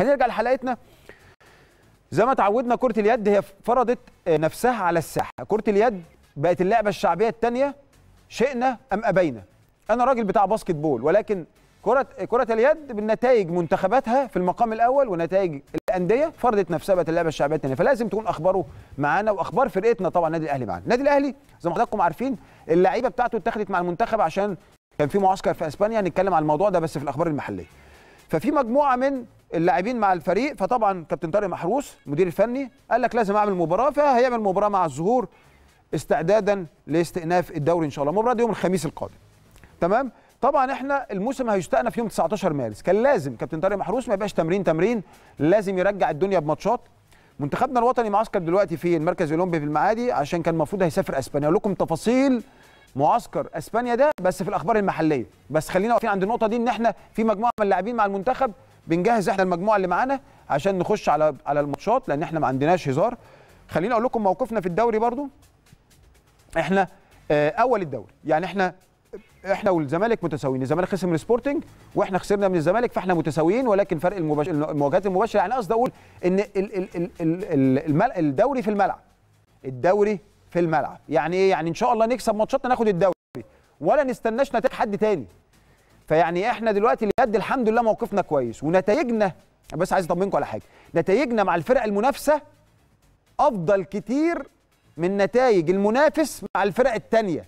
هنرجع لحلقتنا زي ما اتعودنا كره اليد هي فرضت نفسها على الساحه كره اليد بقت اللعبه الشعبيه الثانيه شئنا ام ابينا انا راجل بتاع باسكت بول ولكن كره كره اليد بالنتائج منتخباتها في المقام الاول ونتائج الانديه فرضت نفسها بقت اللعبه الشعبيه الثانيه فلازم تكون اخباره معانا واخبار فرقتنا طبعا النادي الاهلي معانا النادي الاهلي زي ما حضراتكم عارفين اللعيبه بتاعته اتخذت مع المنتخب عشان كان في معسكر في اسبانيا هنتكلم عن الموضوع ده بس في الاخبار المحليه ففي مجموعه من اللاعبين مع الفريق فطبعا كابتن طارق محروس مدير الفني قال لك لازم اعمل مباراه فهيعمل مباراه مع الزهور استعدادا لاستئناف الدوري ان شاء الله المباراه دي يوم الخميس القادم تمام طبعا احنا الموسم هيستأنف يوم 19 مارس كان لازم كابتن طارق محروس ما يبقاش تمرين تمرين لازم يرجع الدنيا بماتشات منتخبنا الوطني معسكر دلوقتي في المركز الاولمبي في المعادي عشان كان المفروض هيسافر اسبانيا اقول لكم تفاصيل معسكر اسبانيا ده بس في الاخبار المحليه بس خلينا واقفين عند النقطه دي ان احنا في مجموعه من اللاعبين مع المنتخب بنجهز احنا المجموعه اللي معانا عشان نخش على على الماتشات لان احنا ما عندناش هزار خليني اقول لكم موقفنا في الدوري برضو احنا آه، اول الدوري يعني احنا احنا والزمالك متساويين الزمالك خسر من السبورتنج واحنا خسرنا من الزمالك فاحنا متساويين ولكن فرق المباش... المواجهات المباشره يعني قصدي اقول ان ال... ال... ال... ال... الدوري في الملعب الدوري في الملعب يعني ايه يعني ان شاء الله نكسب ماتشاتنا ناخد الدوري ولا نستناش نتائج حد تاني فيعني احنا دلوقتي لقد الحمد لله موقفنا كويس ونتائجنا بس عايز اطمنكم على حاجه نتائجنا مع الفرق المنافسه افضل كتير من نتائج المنافس مع الفرق الثانيه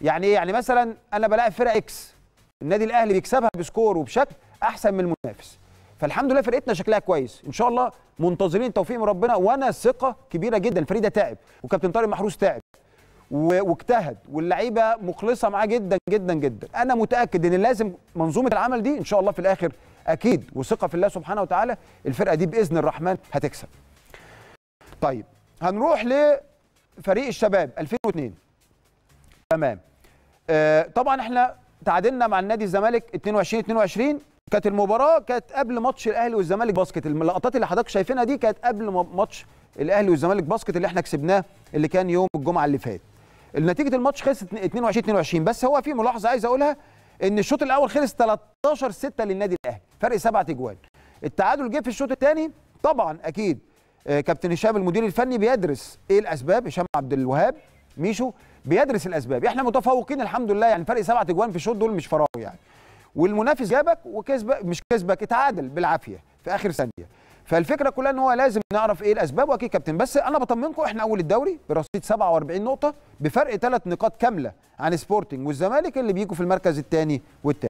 يعني ايه يعني مثلا انا بلاعب فرق اكس النادي الاهلي بيكسبها بسكور وبشكل احسن من المنافس فالحمد لله فرقتنا شكلها كويس ان شاء الله منتظرين توفيق من ربنا وانا ثقه كبيره جدا الفريق ده تعب وكابتن طارق محروس تعب واجتهد واللعيبه مخلصه معاه جدا جدا جدا انا متاكد ان لازم منظومه العمل دي ان شاء الله في الاخر اكيد وثقه في الله سبحانه وتعالى الفرقه دي باذن الرحمن هتكسب طيب هنروح لفريق الشباب 2002 تمام آه طبعا احنا تعادلنا مع النادي الزمالك 22 22 كانت المباراه كانت قبل ماتش الاهلي والزمالك باسكت اللقطات اللي حضرتك شايفينها دي كانت قبل ماتش الاهلي والزمالك باسكت اللي احنا كسبناه اللي كان يوم الجمعه اللي فات نتيجه الماتش خلصت 22 22 بس هو في ملاحظه عايز اقولها ان الشوط الاول خلص 13 6 للنادي الاهلي فرق سبعة اجوال التعادل جه في الشوط الثاني طبعا اكيد آه، كابتن هشام المدير الفني بيدرس ايه الاسباب هشام عبد الوهاب ميشو بيدرس الاسباب احنا متفوقين الحمد لله يعني فرق سبعة اجوال في الشوط دول مش فراغ يعني والمنافس جابك وكسبك مش كسبك اتعادل بالعافيه في اخر ثانيه فالفكره كلها ان هو لازم نعرف ايه الاسباب واكيد كابتن بس انا بطمنكم احنا اول الدوري برصيد 47 نقطه بفرق ثلاث نقاط كامله عن سبورتنج والزمالك اللي بيجوا في المركز الثاني والثالث